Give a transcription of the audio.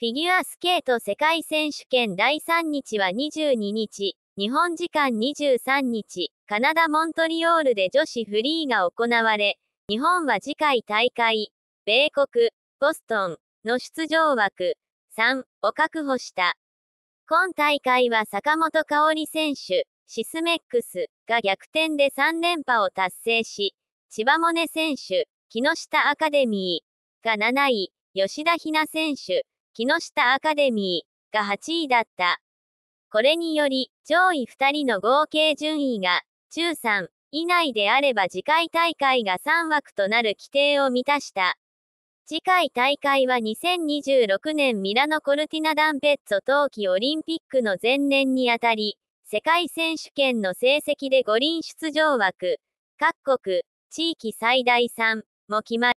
フィギュアスケート世界選手権第3日は22日、日本時間23日、カナダ・モントリオールで女子フリーが行われ、日本は次回大会、米国、ボストンの出場枠3を確保した。今大会は坂本香織選手、シスメックスが逆転で3連覇を達成し、千葉萌ネ選手、木下アカデミーが7位、吉田ひな選手木下アカデミーが8位だった。これにより、上位2人の合計順位が、中3以内であれば次回大会が3枠となる規定を満たした。次回大会は2026年ミラノ・コルティナ・ダンペッツォ冬季オリンピックの前年にあたり、世界選手権の成績で五輪出場枠、各国、地域最大3も決まる。